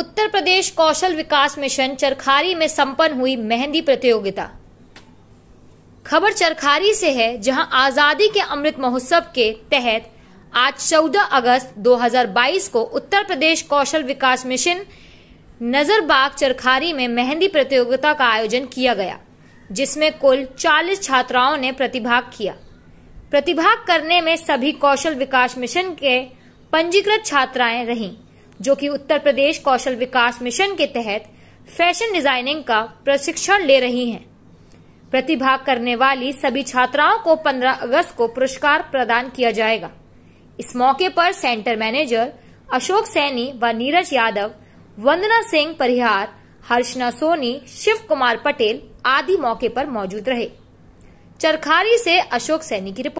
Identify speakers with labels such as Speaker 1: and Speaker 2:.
Speaker 1: उत्तर Pradesh Kaushal Vikas mission Charkhari में संपन्न हुई मेहंदी प्रतियोगिता खबर चरखारी से है जहां आजादी के अमृत महोत्सव के तहत आज 14 अगस्त 2022 को उत्तर प्रदेश कौशल विकास मिशन नजरबाग चरखारी में मेहंदी प्रतियोगिता का आयोजन किया गया जिसमें कुल 40 छात्राओं ने प्रतिभाग किया प्रतिभाग करने में सभी कौशल विकास मिशन के पंजीकृत छात्राएं रहीं जो कि उत्तर प्रदेश कौशल विकास मिशन के तहत फैशन डिजाइनिंग का प्रशिक्षण ले रही हैं। प्रतिभाग करने वाली सभी छात्राओं को 15 अगस्त को पुरस्कार प्रदान किया जाएगा इस मौके पर सेंटर मैनेजर अशोक सैनी व नीरज यादव वंदना सिंह परिहार हर्षना सोनी शिव कुमार पटेल आदि मौके पर मौजूद रहे चरखारी से अशोक सैनी की रिपोर्ट